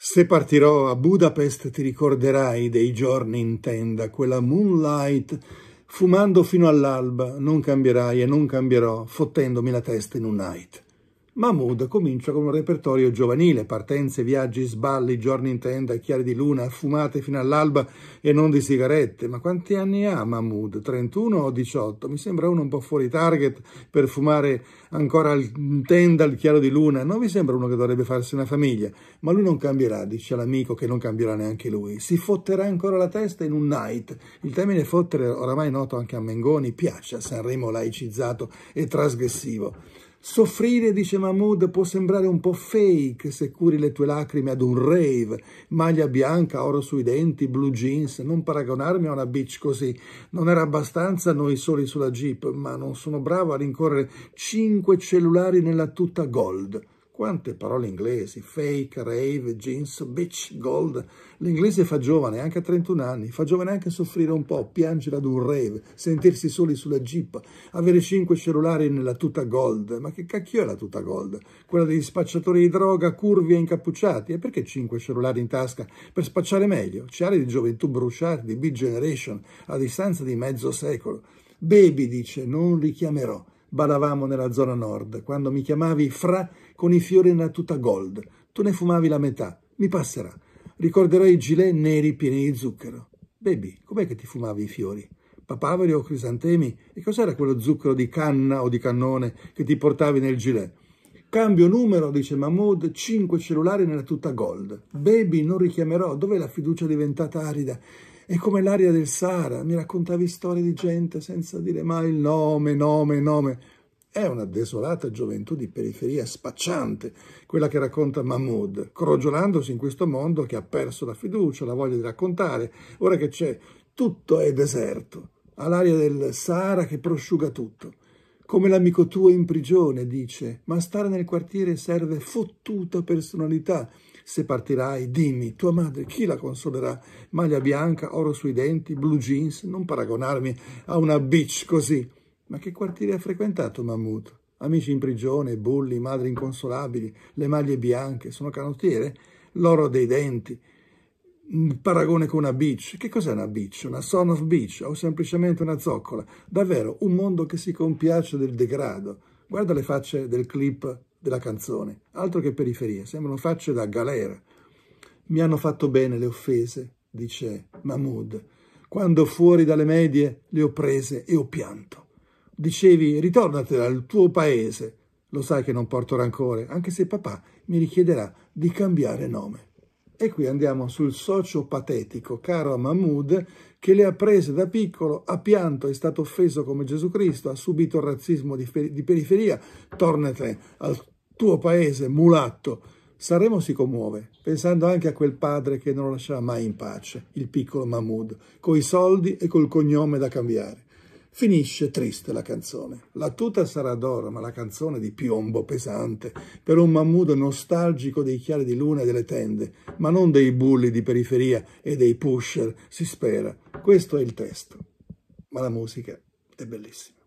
Se partirò a Budapest ti ricorderai dei giorni in tenda, quella moonlight, fumando fino all'alba, non cambierai e non cambierò, fottendomi la testa in un night. Mahmood comincia con un repertorio giovanile, partenze, viaggi, sballi, giorni in tenda, chiari di luna, fumate fino all'alba e non di sigarette. Ma quanti anni ha Mahmood? 31 o 18? Mi sembra uno un po' fuori target per fumare ancora in tenda al chiaro di luna. Non vi sembra uno che dovrebbe farsi una famiglia? Ma lui non cambierà, dice l'amico che non cambierà neanche lui. Si fotterà ancora la testa in un night. Il termine fottere, oramai noto anche a Mengoni, piace a Sanremo laicizzato e trasgressivo. Soffrire, dice Mahmood, può sembrare un po' fake se curi le tue lacrime ad un rave, maglia bianca, oro sui denti, blue jeans, non paragonarmi a una bitch così. Non era abbastanza noi soli sulla jeep, ma non sono bravo a rincorrere cinque cellulari nella tuta gold. Quante parole inglesi, fake, rave, jeans, bitch, gold. L'inglese fa giovane anche a 31 anni, fa giovane anche soffrire un po', piangere ad un rave, sentirsi soli sulla jeep, avere cinque cellulari nella tuta gold. Ma che cacchio è la tuta gold? Quella degli spacciatori di droga, curvi e incappucciati? E perché cinque cellulari in tasca? Per spacciare meglio, ciari di gioventù bruciati, di big generation, a distanza di mezzo secolo. Baby dice, non richiamerò badavamo nella zona nord, quando mi chiamavi Fra con i fiori nella tuta gold. Tu ne fumavi la metà. Mi passerà. Ricorderai i gilet neri pieni di zucchero. Baby, com'è che ti fumavi i fiori? Papaveri o crisantemi? E cos'era quello zucchero di canna o di cannone che ti portavi nel gilet? Cambio numero, dice Mahmood, cinque cellulari nella tuta gold. Baby, non richiamerò. Dov'è la fiducia diventata arida? È come l'aria del Sahara, mi raccontavi storie di gente senza dire mai il nome, nome, nome. È una desolata gioventù di periferia spacciante, quella che racconta Mahmoud, crogiolandosi in questo mondo che ha perso la fiducia, la voglia di raccontare, ora che c'è tutto è deserto, ha l'aria del Sahara che prosciuga tutto. Come l'amico tuo in prigione, dice, ma stare nel quartiere serve fottuta personalità, se partirai, dimmi, tua madre chi la consolerà? Maglia bianca, oro sui denti, blue jeans, non paragonarmi a una bitch così. Ma che quartiere ha frequentato Mammut? Amici in prigione, bulli, madri inconsolabili, le maglie bianche, sono canottiere? L'oro dei denti, paragone con una beach. Che cos'è una beach? Una son of beach o semplicemente una zoccola? Davvero, un mondo che si compiace del degrado. Guarda le facce del clip della canzone, altro che periferie, sembrano facce da galera. Mi hanno fatto bene le offese, dice Mahmoud, quando fuori dalle medie le ho prese e ho pianto. Dicevi, ritornate dal tuo paese, lo sai che non porto rancore, anche se papà mi richiederà di cambiare nome. E qui andiamo sul socio patetico, caro a Mahmoud, che le ha prese da piccolo, ha pianto, è stato offeso come Gesù Cristo, ha subito il razzismo di, di periferia, tornate al tuo paese, mulatto. Saremo si commuove, pensando anche a quel padre che non lo lascerà mai in pace, il piccolo Mahmoud, coi soldi e col cognome da cambiare. Finisce triste la canzone. La tuta sarà d'oro, ma la canzone di piombo pesante, per un mammudo nostalgico dei chiari di luna e delle tende, ma non dei bulli di periferia e dei pusher, si spera. Questo è il testo. Ma la musica è bellissima.